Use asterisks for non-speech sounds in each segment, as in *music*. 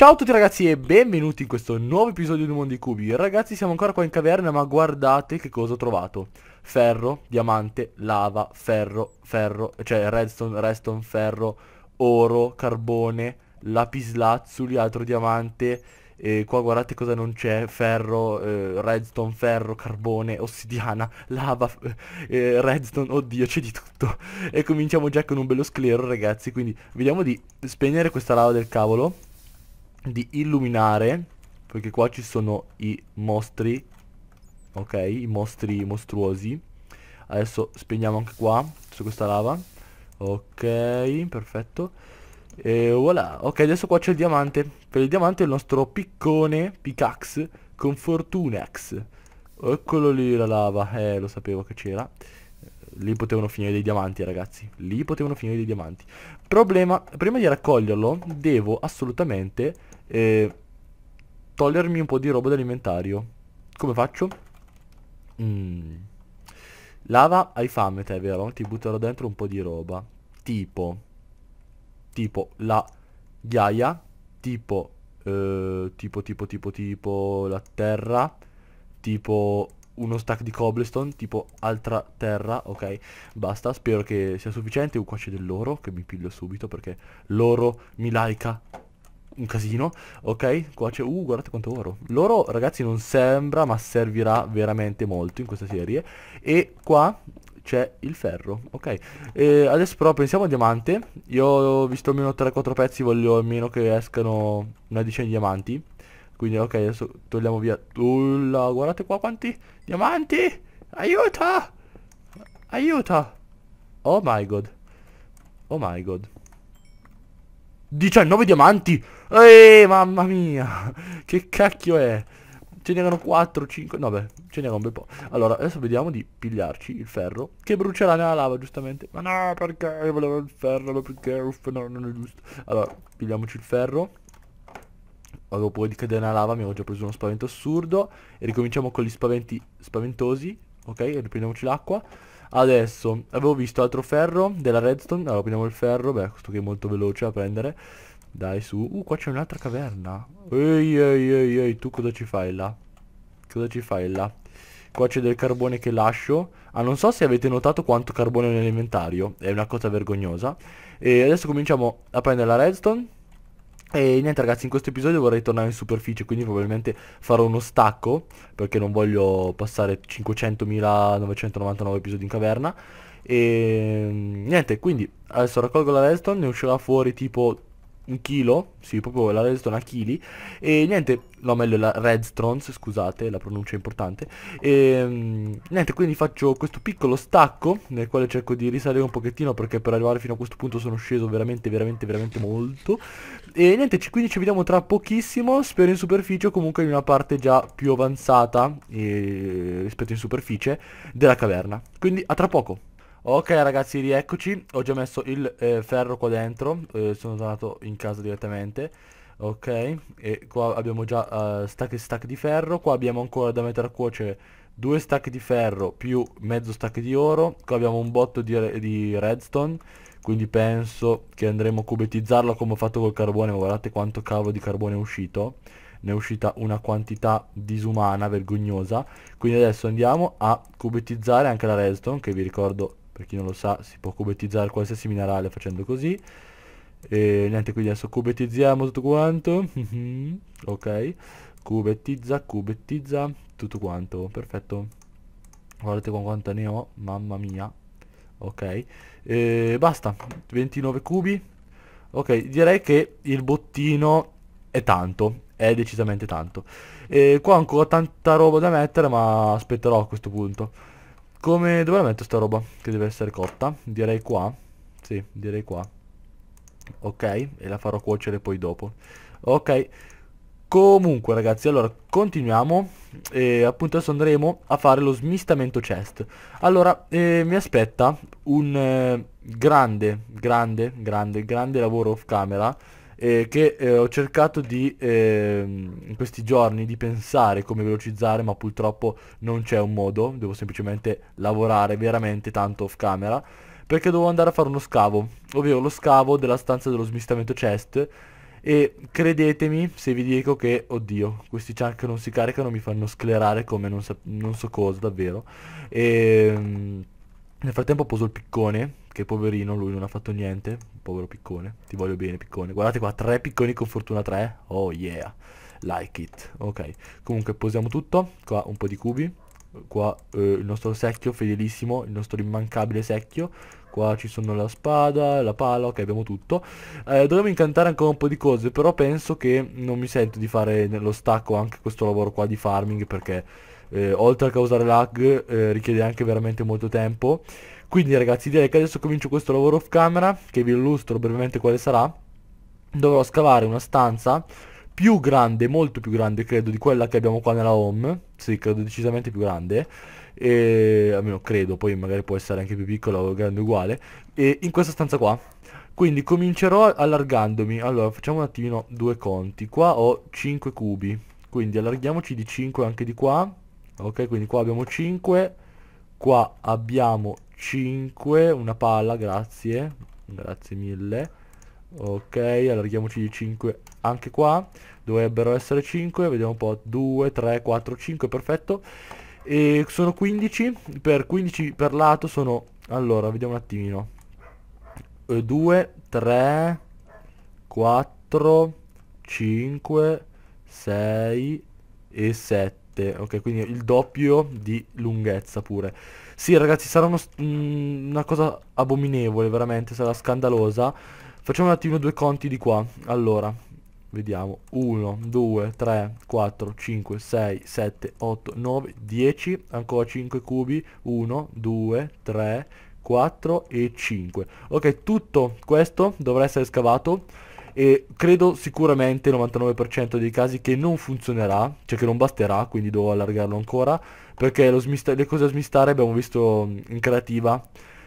Ciao a tutti ragazzi e benvenuti in questo nuovo episodio di Mondi Cubi Ragazzi siamo ancora qua in caverna ma guardate che cosa ho trovato Ferro, diamante, lava, ferro, ferro, cioè redstone, redstone, ferro, oro, carbone, lapislazzuli, altro diamante e qua guardate cosa non c'è, ferro, eh, redstone, ferro, carbone, ossidiana, *laughs* lava, eh, redstone, oddio c'è di tutto E cominciamo già con un bello sclero ragazzi, quindi vediamo di spegnere questa lava del cavolo di illuminare perché qua ci sono i mostri ok i mostri mostruosi adesso spegniamo anche qua su questa lava ok perfetto e voilà ok adesso qua c'è il diamante per il diamante il nostro piccone pickaxe con fortunex eccolo lì la lava eh lo sapevo che c'era lì potevano finire dei diamanti ragazzi lì potevano finire dei diamanti problema prima di raccoglierlo devo assolutamente eh, togliermi un po' di roba dall'inventario. Come faccio? Mm. Lava, hai fame te, vero? Ti butterò dentro un po' di roba. Tipo, tipo la ghiaia, tipo, eh, tipo, tipo, tipo, tipo la terra, tipo uno stack di cobblestone, tipo altra terra, ok? Basta, spero che sia sufficiente. Uh, qua c'è dell'oro, che mi piglio subito perché l'oro mi laica un casino Ok, qua c'è... Uh, guardate quanto oro L'oro, ragazzi, non sembra ma servirà veramente molto in questa serie E qua c'è il ferro Ok, e adesso però pensiamo al diamante Io ho visto almeno 3-4 pezzi, voglio almeno che escano una decina di diamanti Quindi ok, adesso togliamo via... Ulla, guardate qua quanti diamanti Aiuto Aiuto Oh my god Oh my god 19 diamanti! Eeeh, mamma mia! Che cacchio è? Ce n'erano 4, 5, no beh, ce n'era un bel po'. Allora, adesso vediamo di pigliarci il ferro, che brucerà nella lava, giustamente. Ma no, perché? Io volevo il ferro, perché? Uff, no, non è giusto. Allora, pigliamoci il ferro. Avevo poi di cadere nella lava, mi avevo già preso uno spavento assurdo. E ricominciamo con gli spaventi spaventosi, ok? riprendiamoci l'acqua. Adesso, avevo visto altro ferro della redstone. Allora, prendiamo il ferro. Beh, questo che è molto veloce a prendere. Dai, su. Uh, qua c'è un'altra caverna. Ehi, ehi, ehi, ehi, tu cosa ci fai là? Cosa ci fai là? Qua c'è del carbone che lascio. Ah, non so se avete notato quanto carbone ho nell'inventario. È una cosa vergognosa. E adesso cominciamo a prendere la redstone. E niente ragazzi, in questo episodio vorrei tornare in superficie, quindi probabilmente farò uno stacco, perché non voglio passare 500.999 episodi in caverna. E niente, quindi adesso raccolgo la redstone, ne uscirà fuori tipo un chilo, sì, proprio la redstone a chili. E niente, no meglio la redstones, scusate, la pronuncia è importante. E ehm, niente, quindi faccio questo piccolo stacco nel quale cerco di risalire un pochettino perché per arrivare fino a questo punto sono sceso veramente, veramente, veramente molto. E niente, quindi ci vediamo tra pochissimo, spero in superficie o comunque in una parte già più avanzata eh, rispetto in superficie della caverna. Quindi a tra poco. Ok ragazzi rieccoci, ho già messo il eh, ferro qua dentro, eh, sono tornato in casa direttamente Ok, e qua abbiamo già uh, eh, stack e stack di ferro, qua abbiamo ancora da mettere a cuocere due stack di ferro più mezzo stack di oro Qua abbiamo un botto di, re di redstone, quindi penso che andremo a cubetizzarlo come ho fatto col carbone Ma guardate quanto cavolo di carbone è uscito ne è uscita una quantità disumana, vergognosa quindi adesso andiamo a cubetizzare anche la redstone che vi ricordo per chi non lo sa si può cubettizzare qualsiasi minerale facendo così e niente quindi adesso cubettizziamo tutto quanto mhm, ok cubettizza cubettizza tutto quanto perfetto guardate con quanta ne ho mamma mia ok e basta 29 cubi ok direi che il bottino è tanto è decisamente tanto e qua ho ancora tanta roba da mettere ma aspetterò a questo punto come... dove la metto sta roba? Che deve essere cotta? Direi qua. Sì, direi qua. Ok, e la farò cuocere poi dopo. Ok. Comunque ragazzi, allora continuiamo e appunto adesso andremo a fare lo smistamento chest. Allora, eh, mi aspetta un eh, grande, grande, grande, grande lavoro off camera eh, che eh, ho cercato di, eh, in questi giorni, di pensare come velocizzare, ma purtroppo non c'è un modo, devo semplicemente lavorare veramente tanto off camera, perché devo andare a fare uno scavo, ovvero lo scavo della stanza dello smistamento chest, e credetemi se vi dico che, oddio, questi chunk non si caricano, mi fanno sclerare come non, non so cosa, davvero. E, ehm, nel frattempo ho poso il piccone, che poverino, lui non ha fatto niente, povero piccone. Ti voglio bene, piccone. Guardate qua, tre picconi con fortuna 3. Oh yeah, like it. Ok, comunque posiamo tutto. Qua un po' di cubi. Qua eh, il nostro secchio fedelissimo, il nostro immancabile secchio. Qua ci sono la spada, la pala, ok abbiamo tutto eh, Dovremmo incantare ancora un po' di cose Però penso che non mi sento di fare nello stacco anche questo lavoro qua di farming Perché eh, oltre a causare lag eh, richiede anche veramente molto tempo quindi ragazzi direi che adesso comincio questo lavoro off camera Che vi illustro brevemente quale sarà Dovrò scavare una stanza più grande, molto più grande credo di quella che abbiamo qua nella home Sì, credo decisamente più grande e, Almeno credo, poi magari può essere anche più piccola o grande uguale E in questa stanza qua quindi comincerò allargandomi Allora facciamo un attimino due conti Qua ho 5 cubi Quindi allarghiamoci di 5 anche di qua Ok quindi qua abbiamo 5 Qua abbiamo 5, una palla, grazie, grazie mille. Ok, allarghiamoci di 5 anche qua, dovrebbero essere 5, vediamo un po', 2, 3, 4, 5, perfetto. E sono 15, per 15 per lato sono, allora, vediamo un attimino. 2, 3, 4, 5, 6 e 7 ok quindi il doppio di lunghezza pure sì ragazzi sarà uno, mm, una cosa abominevole veramente sarà scandalosa facciamo un attimo due conti di qua allora vediamo 1 2 3 4 5 6 7 8 9 10 ancora 5 cubi 1 2 3 4 e 5 ok tutto questo dovrà essere scavato e credo sicuramente 99% dei casi che non funzionerà, cioè che non basterà, quindi devo allargarlo ancora, perché le cose a smistare abbiamo visto in creativa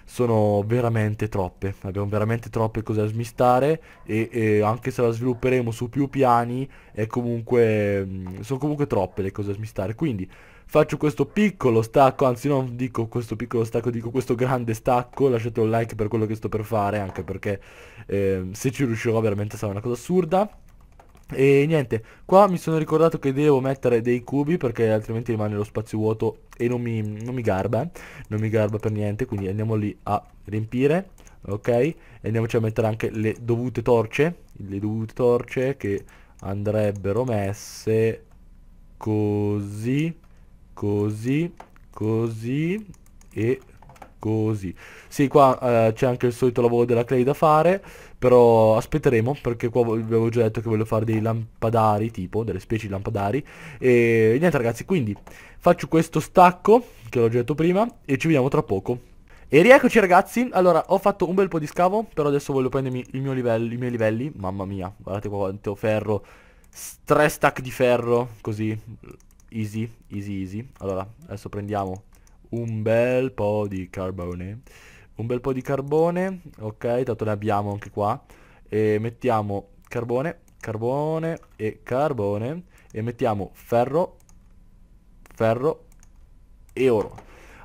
sono veramente troppe, abbiamo veramente troppe cose da smistare e, e anche se la svilupperemo su più piani comunque, sono comunque troppe le cose da smistare, quindi faccio questo piccolo stacco, anzi non dico questo piccolo stacco, dico questo grande stacco, lasciate un like per quello che sto per fare, anche perché eh, se ci riuscirò veramente sarà una cosa assurda. E niente, qua mi sono ricordato che devo mettere dei cubi perché altrimenti rimane lo spazio vuoto e non mi, non mi garba, eh. non mi garba per niente, quindi andiamo lì a riempire, ok? E andiamoci a mettere anche le dovute torce, le dovute torce che andrebbero messe così, così, così e così. Sì, qua eh, c'è anche il solito lavoro della clay da fare, però aspetteremo perché qua vi avevo già detto che voglio fare dei lampadari, tipo, delle specie di lampadari. E niente ragazzi, quindi faccio questo stacco, che l'ho già detto prima, e ci vediamo tra poco. E rieccoci ragazzi, allora ho fatto un bel po' di scavo, però adesso voglio prendermi livello, i miei livelli, mamma mia, guardate quanto ferro, 3 stack di ferro, così, Easy, easy, easy. Allora, adesso prendiamo un bel po' di carbone. Un bel po' di carbone, ok, tanto ne abbiamo anche qua. E mettiamo carbone, carbone e carbone. E mettiamo ferro, ferro e oro.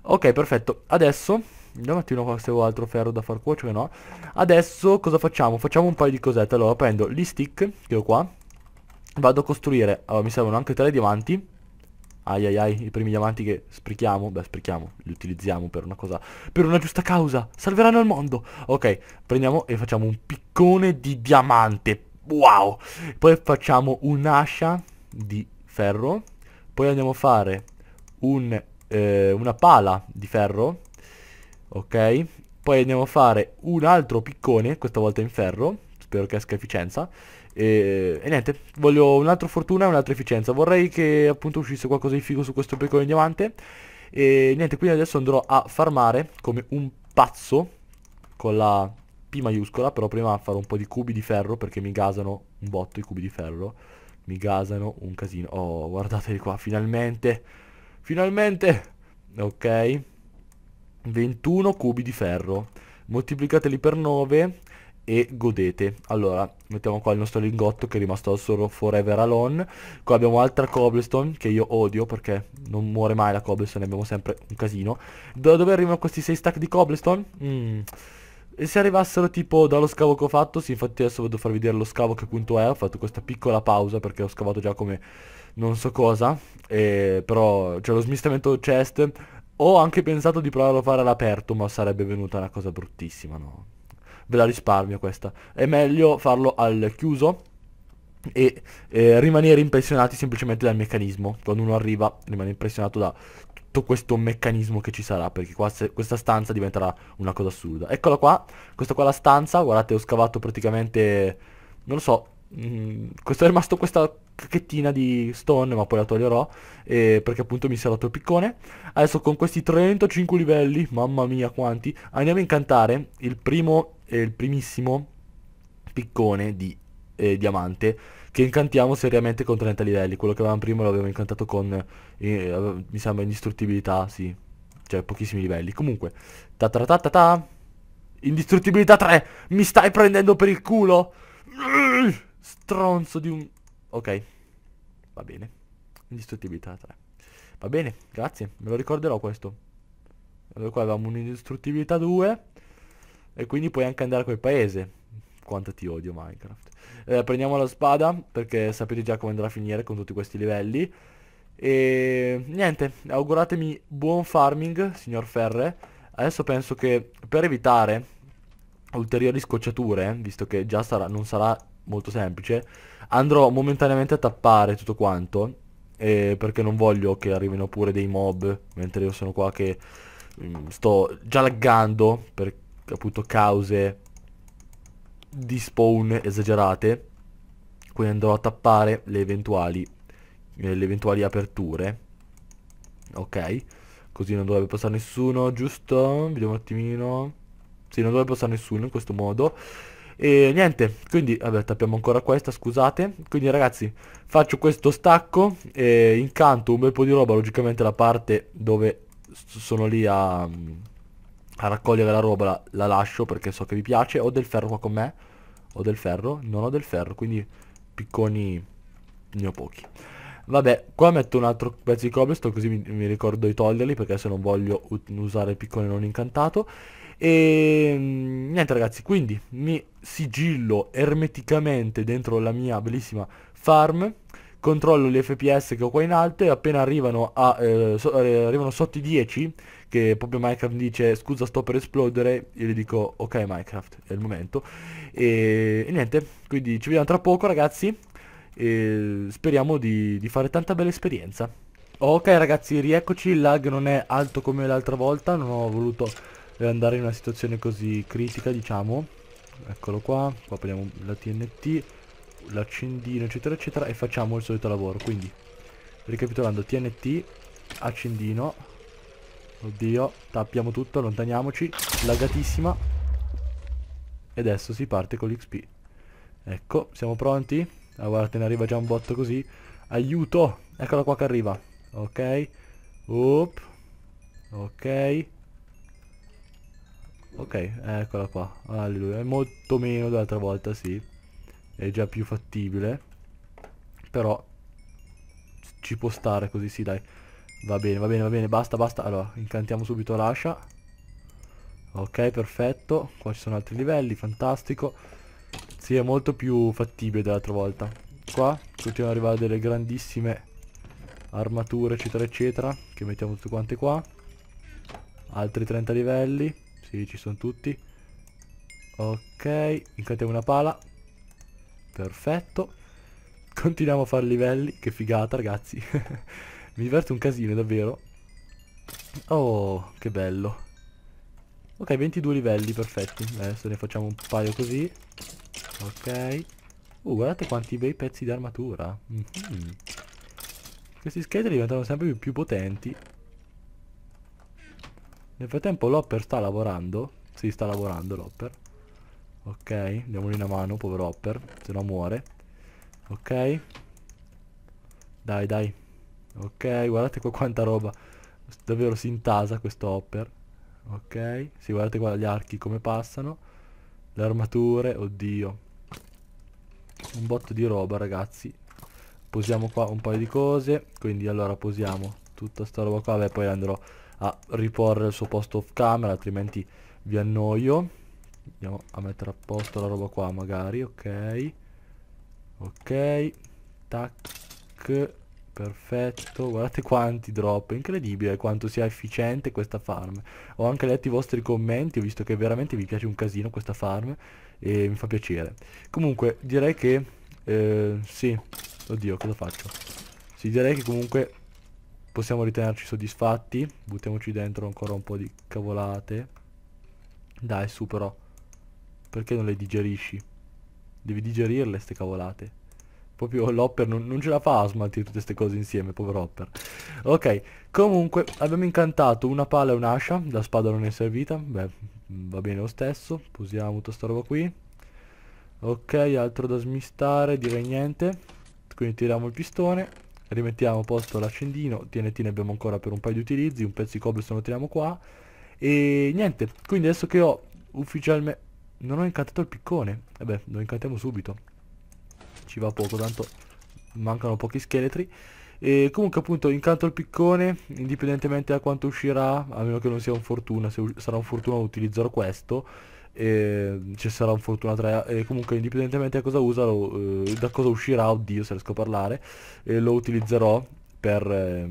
Ok, perfetto. Adesso Vediamo un attimo se ho altro ferro da far cuocere no Adesso cosa facciamo? Facciamo un paio di cosette Allora prendo gli stick che ho qua Vado a costruire Allora mi servono anche tre diamanti ai ai ai, i primi diamanti che sprechiamo, beh sprechiamo, li utilizziamo per una cosa, per una giusta causa, salveranno il mondo. Ok, prendiamo e facciamo un piccone di diamante, wow. Poi facciamo un'ascia di ferro, poi andiamo a fare un, eh, una pala di ferro, ok. Poi andiamo a fare un altro piccone, questa volta in ferro, spero che esca efficienza. E, e, niente, voglio un'altra fortuna e un'altra efficienza. Vorrei che appunto uscisse qualcosa di figo su questo piccolo diamante. E niente, quindi adesso andrò a farmare come un pazzo con la P maiuscola, però prima farò un po' di cubi di ferro perché mi gasano un botto i cubi di ferro. Mi gasano un casino. Oh, guardateli qua, finalmente. Finalmente. Ok. 21 cubi di ferro. Moltiplicateli per 9 e godete Allora mettiamo qua il nostro lingotto che è rimasto solo forever alone Qua abbiamo altra cobblestone che io odio perché non muore mai la cobblestone abbiamo sempre un casino Da dove arrivano questi 6 stack di cobblestone? Mm. E se arrivassero tipo dallo scavo che ho fatto, sì infatti adesso vado a farvi vedere lo scavo che punto è, ho fatto questa piccola pausa perché ho scavato già come non so cosa, e, però c'è cioè, lo smistamento chest, ho anche pensato di provarlo a fare all'aperto ma sarebbe venuta una cosa bruttissima no? ve la risparmio questa. È meglio farlo al chiuso e eh, rimanere impressionati semplicemente dal meccanismo. Quando uno arriva rimane impressionato da tutto questo meccanismo che ci sarà, perché qua questa stanza diventerà una cosa assurda. Eccola qua, questa qua è la stanza, guardate ho scavato praticamente, non lo so, mh, mm, questo è rimasto questa cricchettina di stone, ma poi la toglierò, eh, perché appunto mi si è rotto il piccone. Adesso con questi 35 livelli, mamma mia quanti, andiamo a incantare il primo, eh, il primissimo piccone di eh, diamante, che incantiamo seriamente con 30 livelli. Quello che avevamo prima l'avevo incantato con, eh, mi sembra, indistruttibilità, sì, cioè pochissimi livelli. Comunque, ta ta ta ta ta, indistruttibilità 3, mi stai prendendo per il culo? Stronzo di un... Ok, va bene. Indistruttibilità 3. Va bene, grazie, me lo ricorderò questo. Allora qua avevamo un'indistruttibilità 2 e quindi puoi anche andare a quel paese. Quanto ti odio Minecraft. Eh, prendiamo la spada perché sapete già come andrà a finire con tutti questi livelli. E niente, auguratemi buon farming, signor Ferre. Adesso penso che per evitare ulteriori scocciature, visto che già sarà, non sarà molto semplice andrò momentaneamente a tappare tutto quanto eh, perché non voglio che arrivino pure dei mob mentre io sono qua che mh, mm, sto già laggando per appunto cause di spawn esagerate quindi andrò a tappare le eventuali eh, le eventuali aperture ok così non dovrebbe passare nessuno giusto vediamo un attimino sì non dovrebbe passare nessuno in questo modo e niente, quindi, vabbè, tappiamo ancora questa, scusate. Quindi ragazzi, faccio questo stacco, e incanto un bel po' di roba, logicamente la parte dove sono lì a, a raccogliere la roba la, la lascio perché so che vi piace. Ho del ferro qua con me, ho del ferro, non ho del ferro, quindi picconi ne ho pochi. Vabbè, qua metto un altro pezzo di cobblestone così mi, mi, ricordo di toglierli perché se non voglio usare il piccone non incantato. E ehm, niente ragazzi, quindi mi sigillo ermeticamente dentro la mia bellissima farm controllo gli fps che ho qua in alto e appena arrivano, a, eh, so, eh, arrivano sotto i 10 che proprio Minecraft dice scusa sto per esplodere io gli dico ok Minecraft è il momento e, e niente quindi ci vediamo tra poco ragazzi e speriamo di, di fare tanta bella esperienza ok ragazzi rieccoci il lag non è alto come l'altra volta non ho voluto deve andare in una situazione così critica diciamo eccolo qua qua prendiamo la TNT l'accendino eccetera eccetera e facciamo il solito lavoro quindi ricapitolando TNT accendino oddio tappiamo tutto allontaniamoci lagatissima e adesso si parte con l'XP ecco siamo pronti ah guarda ne arriva già un botto così aiuto eccola qua che arriva ok Oop. ok Ok, eccola qua. Alleluia. È molto meno dell'altra volta, sì. È già più fattibile. Però ci può stare così, sì, dai. Va bene, va bene, va bene. Basta, basta. Allora, incantiamo subito l'ascia. Ok, perfetto. Qua ci sono altri livelli, fantastico. Sì, è molto più fattibile dell'altra volta. Qua continuano ad arrivare delle grandissime armature, eccetera, eccetera. Che mettiamo tutte quante qua. Altri 30 livelli. Sì, ci sono tutti. Ok, incantiamo una pala. Perfetto. Continuiamo a fare livelli. Che figata, ragazzi. *laughs* Mi diverto un casino, davvero. Oh, che bello. Ok, 22 livelli, perfetti. Adesso ne facciamo un paio così. Ok. Uh, guardate quanti bei pezzi di armatura. Mm -hmm. Questi scheletri diventano sempre più potenti. Nel frattempo Lopper sta lavorando. Si sta lavorando Lopper. Ok, diamogli una mano, povero Hopper, se no muore. Ok. Dai, dai. Ok, guardate qua quanta roba. Davvero si intasa questo Hopper. Ok, sì, guardate qua gli archi come passano. Le armature, oddio. Un botto di roba, ragazzi. Posiamo qua un paio di cose. Quindi allora posiamo tutta sta roba qua. Beh, poi andrò a riporre il suo posto off camera altrimenti vi annoio andiamo a mettere a posto la roba qua magari ok ok tac perfetto guardate quanti drop incredibile quanto sia efficiente questa farm ho anche letto i vostri commenti ho visto che veramente vi piace un casino questa farm e mi fa piacere comunque direi che eh, sì oddio cosa faccio sì direi che comunque possiamo ritenerci soddisfatti. Buttiamoci dentro ancora un po' di cavolate. Dai, su però. Perché non le digerisci? Devi digerirle ste cavolate. Proprio l'Hopper non, non, ce la fa a smaltire tutte queste cose insieme, povero Hopper. Ok, comunque abbiamo incantato una pala e un'ascia, la spada non è servita, beh, va bene lo stesso, posiamo tutta sta roba qui. Ok, altro da smistare, direi niente. Quindi tiriamo il pistone rimettiamo a posto l'accendino TNT ne abbiamo ancora per un paio di utilizzi un pezzo di cobblestone lo teniamo qua e niente quindi adesso che ho ufficialmente non ho incantato il piccone vabbè eh lo incantiamo subito ci va poco tanto mancano pochi scheletri e comunque appunto incanto il piccone indipendentemente da quanto uscirà a meno che non sia un fortuna se sarà un fortuna utilizzerò questo e ci sarà un Fortuna 3 e comunque indipendentemente da cosa, usa, lo, eh, da cosa uscirà oddio se riesco a parlare eh, lo utilizzerò per eh,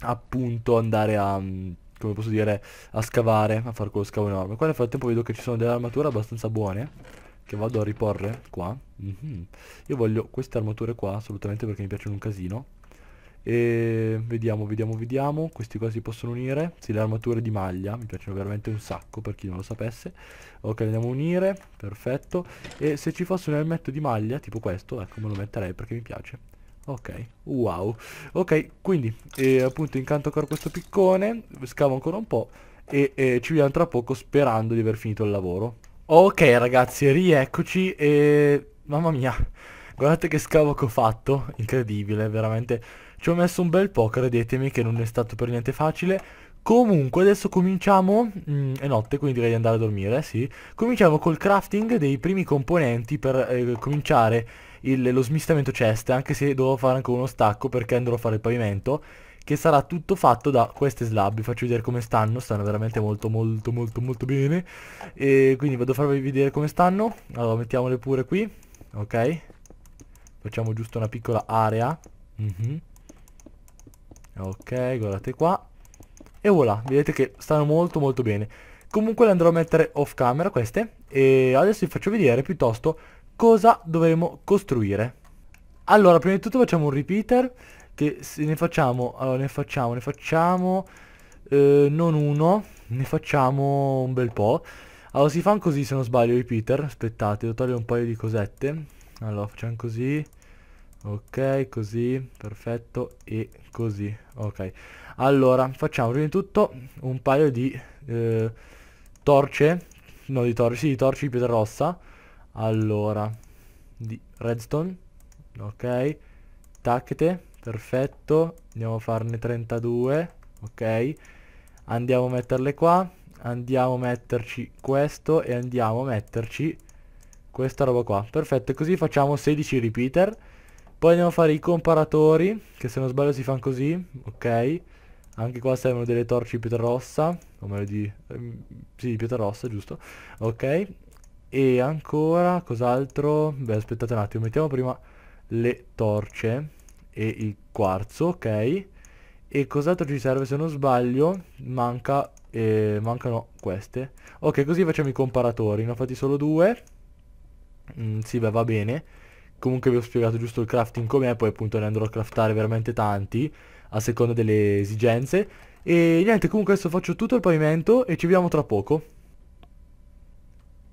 appunto andare a mm, come posso dire a scavare a fare quello scavo enorme qua nel frattempo vedo che ci sono delle armature abbastanza buone che vado a riporre qua mm -hmm. io voglio queste armature qua assolutamente perché mi piacciono un casino e vediamo, vediamo, vediamo. Questi qua si possono unire. Sì, le armature di maglia. Mi piacciono veramente un sacco per chi non lo sapesse. Ok, andiamo a unire. Perfetto. E se ci fosse un elmetto di maglia, tipo questo, ecco, me lo metterei perché mi piace. Ok, wow. Ok, quindi eh, appunto incanto ancora questo piccone. Scavo ancora un po'. E eh, ci vediamo tra poco sperando di aver finito il lavoro. Ok ragazzi, rieccoci. E... Mamma mia. Guardate che scavo che ho fatto, incredibile, veramente. Ci ho messo un bel po', credetemi che non è stato per niente facile. Comunque adesso cominciamo, mh, mm, è notte quindi direi di andare a dormire, sì. Cominciamo col crafting dei primi componenti per eh, cominciare il, lo smistamento chest, anche se dovrò fare ancora uno stacco perché andrò a fare il pavimento che sarà tutto fatto da queste slab vi faccio vedere come stanno stanno veramente molto molto molto molto bene e quindi vado a farvi vedere come stanno allora mettiamole pure qui ok Facciamo giusto una piccola area. Mm -hmm. Ok, guardate qua. E voilà, vedete che stanno molto molto bene. Comunque le andrò a mettere off camera queste. E adesso vi faccio vedere piuttosto cosa dovremo costruire. Allora, prima di tutto facciamo un repeater. Che se ne facciamo, allora ne facciamo, ne facciamo... Eh, non uno, ne facciamo un bel po'. Allora si fanno così se non sbaglio i repeater, aspettate, devo togliere un paio di cosette, allora facciamo così ok così perfetto e così ok allora facciamo prima di tutto un paio di eh, torce no di torce sì, di torce di pietra rossa allora di redstone ok tacchete perfetto andiamo a farne 32 ok andiamo a metterle qua andiamo a metterci questo e andiamo a metterci questa roba qua perfetto così facciamo 16 repeater poi andiamo a fare i comparatori che se non sbaglio si fanno così ok anche qua servono delle torce di pietra rossa o meglio di ehm, sì di pietra rossa giusto ok e ancora cos'altro beh aspettate un attimo mettiamo prima le torce e il quarzo ok e cos'altro ci serve se non sbaglio manca eh, mancano queste ok così facciamo i comparatori ne ho fatti solo due Mm, sì, beh, va bene. Comunque vi ho spiegato giusto il crafting com'è, poi appunto ne andrò a craftare veramente tanti, a seconda delle esigenze. E niente, comunque adesso faccio tutto il pavimento e ci vediamo tra poco.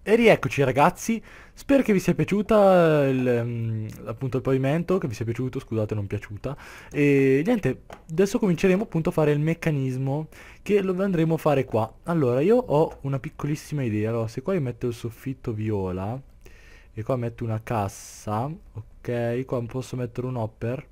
E rieccoci ragazzi, spero che vi sia piaciuta il, mm, appunto il pavimento, che vi sia piaciuto, scusate non piaciuta E niente, adesso cominceremo appunto a fare il meccanismo che lo andremo a fare qua Allora io ho una piccolissima idea, allora se qua io metto il soffitto viola e qua metto una cassa, ok, qua posso mettere un hopper?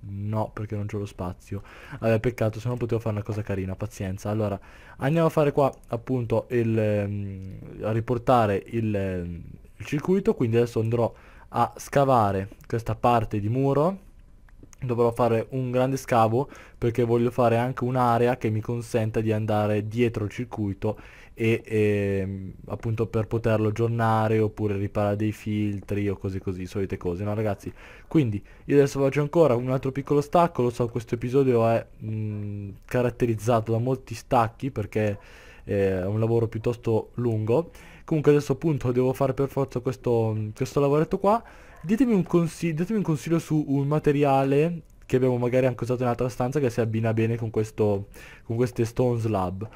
No, perché non c'ho lo spazio. Vabbè, peccato, se no potevo fare una cosa carina, pazienza. Allora, andiamo a fare qua appunto il... Ehm, a riportare il, ehm, il circuito, quindi adesso andrò a scavare questa parte di muro dovrò fare un grande scavo perché voglio fare anche un'area che mi consenta di andare dietro il circuito e eh, appunto per poterlo aggiornare oppure riparare dei filtri o cose così, solite cose, no ragazzi? Quindi io adesso faccio ancora un altro piccolo stacco, lo so questo episodio è mh, mhmm, caratterizzato da molti stacchi perché eh, è un lavoro piuttosto lungo, comunque adesso appunto devo fare per forza questo, questo lavoretto qua, ditemi un, ditemi un consiglio su un materiale che abbiamo magari anche usato in un'altra stanza che si abbina bene con, questo, con queste stone slab.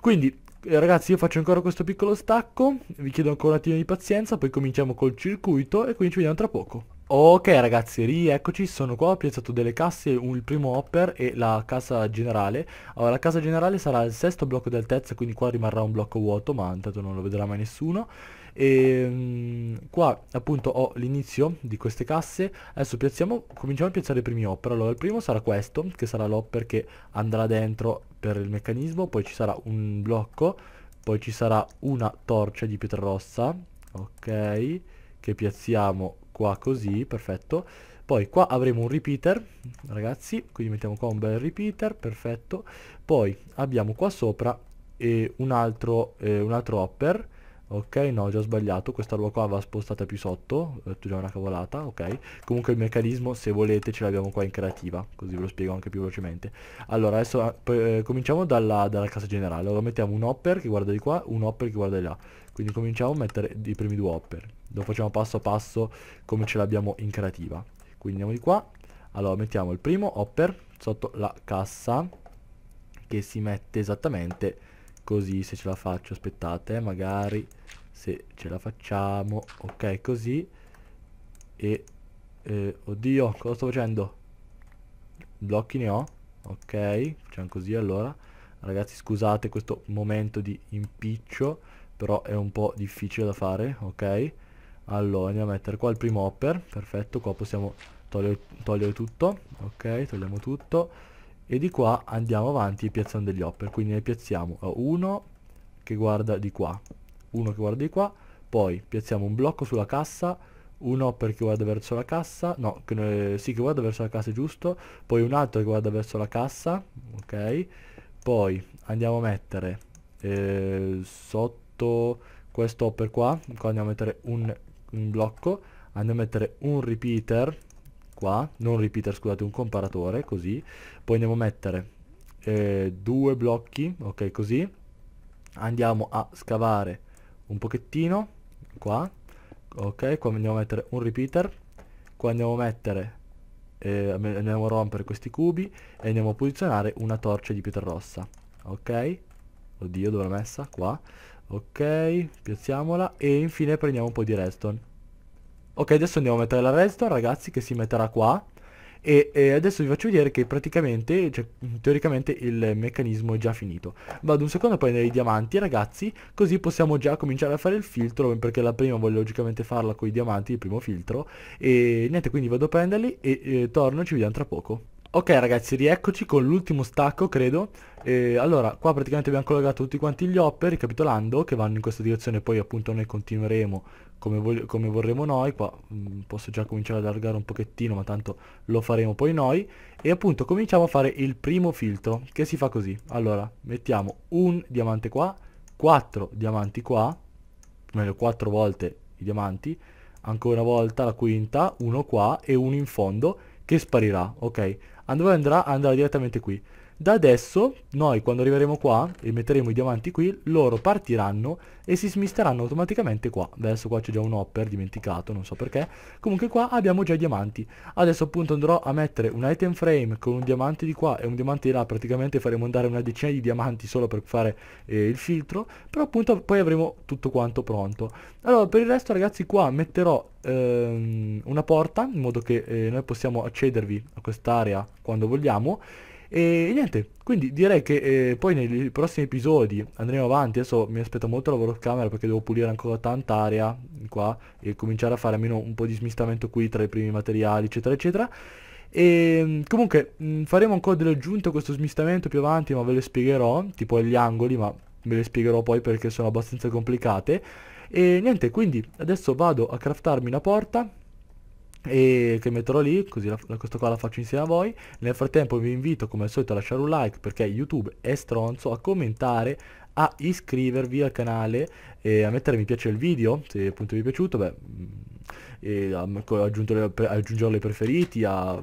Quindi eh, ragazzi io faccio ancora questo piccolo stacco, vi chiedo ancora un attimo di pazienza, poi cominciamo col circuito e quindi ci vediamo tra poco. Ok ragazzi, rieccoci, sono qua, ho piazzato delle casse, un, il primo hopper e la casa generale Allora la casa generale sarà il sesto blocco d'altezza quindi qua rimarrà un blocco vuoto, ma intanto non lo vedrà mai nessuno e um, qua appunto ho l'inizio di queste casse adesso piazziamo cominciamo a piazzare i primi hopper allora il primo sarà questo che sarà l'hopper che andrà dentro per il meccanismo, poi ci sarà un blocco, poi ci sarà una torcia di pietra rossa, ok, che piazziamo qua così, perfetto. Poi qua avremo un repeater, ragazzi, quindi mettiamo qua un bel repeater, perfetto. Poi abbiamo qua sopra eh, un, altro, eh, un altro hopper, Ok, no, già ho sbagliato, questa roba qua va spostata più sotto, ho eh, detto già una cavolata, ok. Comunque il meccanismo, se volete, ce l'abbiamo qua in creativa, così ve lo spiego anche più velocemente. Allora, adesso ah, eh, cominciamo dalla, dalla cassa generale, allora mettiamo un hopper che guarda di qua, un hopper che guarda di là. Quindi cominciamo a mettere i primi due hopper, lo facciamo passo a passo come ce l'abbiamo in creativa. Quindi andiamo di qua, allora mettiamo il primo hopper sotto la cassa, che si mette esattamente così se ce la faccio aspettate eh, magari se ce la facciamo ok così e eh, oddio cosa sto facendo blocchi ne ho ok facciamo così allora ragazzi scusate questo momento di impiccio però è un po' difficile da fare ok allora andiamo a mettere qua il primo hopper perfetto qua possiamo togliere, togliere tutto ok togliamo tutto e di qua andiamo avanti piazzando degli hopper quindi ne piazziamo eh, uno che guarda di qua uno che guarda di qua poi piazziamo un blocco sulla cassa un hopper che guarda verso la cassa no, che, eh, sì che guarda verso la cassa giusto poi un altro che guarda verso la cassa ok poi andiamo a mettere eh, sotto questo hopper qua qua andiamo a mettere un, un blocco andiamo a mettere un repeater qua, non un repeater scusate, un comparatore, così, poi andiamo a mettere eh, due blocchi, ok così, andiamo a scavare un pochettino, qua, ok, qua andiamo a mettere un repeater, qua andiamo a mettere eh, andiamo a rompere questi cubi e andiamo a posizionare una torcia di pietra rossa ok oddio dove l'ho messa qua ok piazziamola e infine prendiamo un po' di redstone Ok, adesso andiamo a mettere la redstone, ragazzi, che si metterà qua. E, e, adesso vi faccio vedere che praticamente, cioè, teoricamente il meccanismo è già finito. Vado un secondo a prendere i diamanti ragazzi, così possiamo già cominciare a fare il filtro, perché la prima voglio logicamente farla con i diamanti, il primo filtro. E niente, quindi vado a prenderli e, e torno, ci vediamo tra poco. Ok ragazzi, rieccoci con l'ultimo stacco, credo. E, allora, qua praticamente abbiamo collegato tutti quanti gli hopper, ricapitolando, che vanno in questa direzione, poi appunto noi continueremo come, come vorremmo noi, qua mm, posso già cominciare ad allargare un pochettino ma tanto lo faremo poi noi e appunto cominciamo a fare il primo filtro che si fa così, allora mettiamo un diamante qua, 4 diamanti qua, meglio 4 volte i diamanti, ancora una volta la quinta, uno qua e uno in fondo che sparirà, ok? Andrà, andrà, andrà direttamente qui. Da adesso noi quando arriveremo qua e metteremo i diamanti qui, loro partiranno e si smisteranno automaticamente qua. Adesso qua c'è già un hopper dimenticato, non so perché. Comunque qua abbiamo già i diamanti. Adesso appunto andrò a mettere un item frame con un diamante di qua e un diamante di là. Praticamente faremo andare una decina di diamanti solo per fare eh, il filtro. Però appunto poi avremo tutto quanto pronto. Allora per il resto ragazzi qua metterò ehm, una porta in modo che eh, noi possiamo accedervi a quest'area quando vogliamo e niente, quindi direi che eh, poi nei prossimi episodi andremo avanti, adesso mi aspetta molto lavoro in camera perché devo pulire ancora tanta area qua e cominciare a fare almeno un po' di smistamento qui tra i primi materiali eccetera eccetera. E mm, comunque mh, mm, faremo ancora delle aggiunte a questo smistamento più avanti ma ve le spiegherò, tipo gli angoli ma ve le spiegherò poi perché sono abbastanza complicate. E niente, quindi adesso vado a craftarmi una porta e che metterò lì così la, questa qua la faccio insieme a voi nel frattempo vi invito come al solito a lasciare un like perché youtube è stronzo a commentare a iscrivervi al canale e a mettere mi piace il video se appunto vi è piaciuto beh mm, e a, aggiungere, aggiungerlo ai preferiti a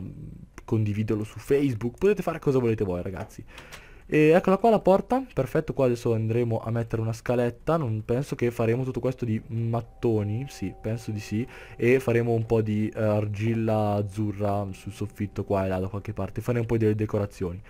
condividerlo su facebook potete fare cosa volete voi ragazzi e eccola qua la porta, perfetto, qua adesso andremo a mettere una scaletta, non penso che faremo tutto questo di mattoni, sì, penso di sì, e faremo un po' di uh, argilla azzurra sul soffitto qua e là da qualche parte, faremo un po' delle decorazioni.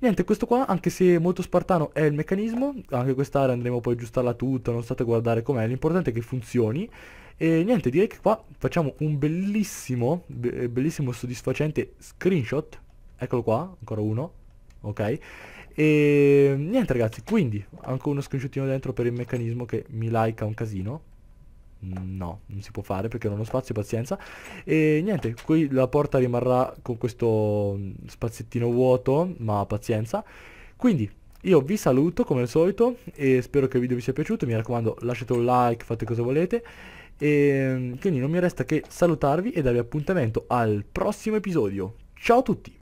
Niente, questo qua, anche se molto spartano, è il meccanismo, anche quest'area andremo poi a aggiustarla tutta, non state a guardare com'è, l'importante è che funzioni. E niente, direi che qua facciamo un bellissimo, be bellissimo soddisfacente screenshot, eccolo qua, ancora uno, ok? E niente ragazzi, quindi anche uno screenshotino dentro per il meccanismo che mi like un casino. No, non si può fare perché non ho spazio, pazienza. E niente, qui la porta rimarrà con questo spaziettino vuoto, ma pazienza. Quindi io vi saluto come al solito e spero che il video vi sia piaciuto. Mi raccomando lasciate un like, fate cosa volete. E quindi non mi resta che salutarvi e darvi appuntamento al prossimo episodio. Ciao a tutti!